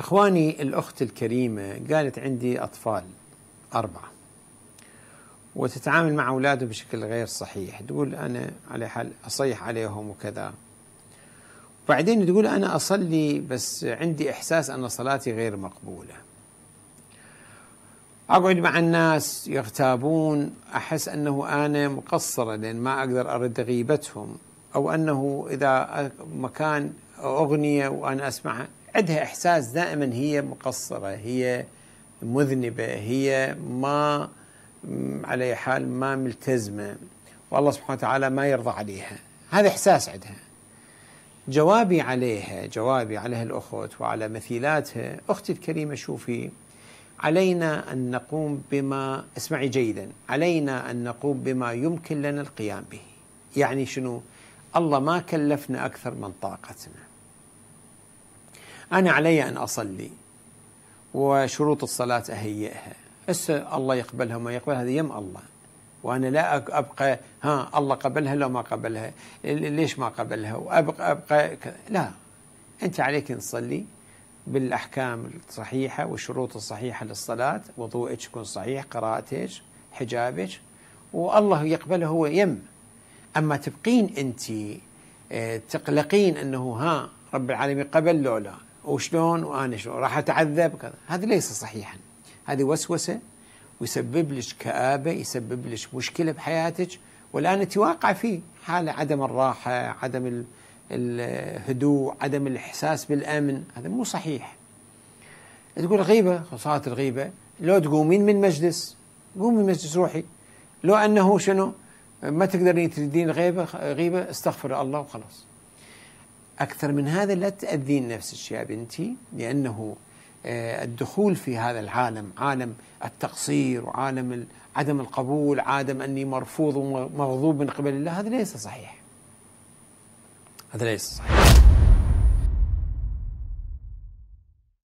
اخواني الاخت الكريمه قالت عندي اطفال اربعه وتتعامل مع اولاده بشكل غير صحيح تقول انا على حال اصيح عليهم وكذا وبعدين تقول انا اصلي بس عندي احساس ان صلاتي غير مقبوله اقعد مع الناس يغتابون احس انه انا مقصره لان ما اقدر ارد غيبتهم او انه اذا مكان اغنيه وانا اسمعها عندها احساس دائما هي مقصره هي مذنبه هي ما على حال ما ملتزمه والله سبحانه وتعالى ما يرضى عليها هذا احساس عندها جوابي عليها جوابي على الاخوه وعلى مثيلاتها اختي الكريمه شوفي علينا ان نقوم بما اسمعي جيدا علينا ان نقوم بما يمكن لنا القيام به يعني شنو الله ما كلفنا اكثر من طاقتنا أنا علي أن أصلي وشروط الصلاة أهيئها هسه الله يقبلها وما يقبلها هذه يم الله وأنا لا أبقى ها الله قبلها لو ما قبلها ليش ما قبلها وأبقى أبقى لا أنت عليك أن تصلي بالأحكام الصحيحة والشروط الصحيحة للصلاة وضوءك يكون صحيح قراءتك حجابك والله يقبله هو يم أما تبقين أنت آه، تقلقين أنه ها رب العالمين قبل لو لا وشلون وانا شلون راح اتعذب كذا هذا ليس صحيحا هذه وسوسه ويسبب لك كآبة يسبب لك مشكلة بحياتك والآن أنت واقع فيه حالة عدم الراحة عدم الهدوء عدم الإحساس بالأمن هذا مو صحيح تقول غيبة خصائص الغيبة لو تقومين من مجلس قومي من مجلس روحي لو أنه شنو ما تقدرين تريدين غيبة غيبة استغفر الله وخلاص أكثر من هذا لا تأذين نفسك يا بنتي لأنه آه، الدخول في هذا العالم عالم التقصير وعالم عدم القبول عدم أني مرفوض ومغضوب من قبل الله هذا ليس صحيح هذا ليس صحيح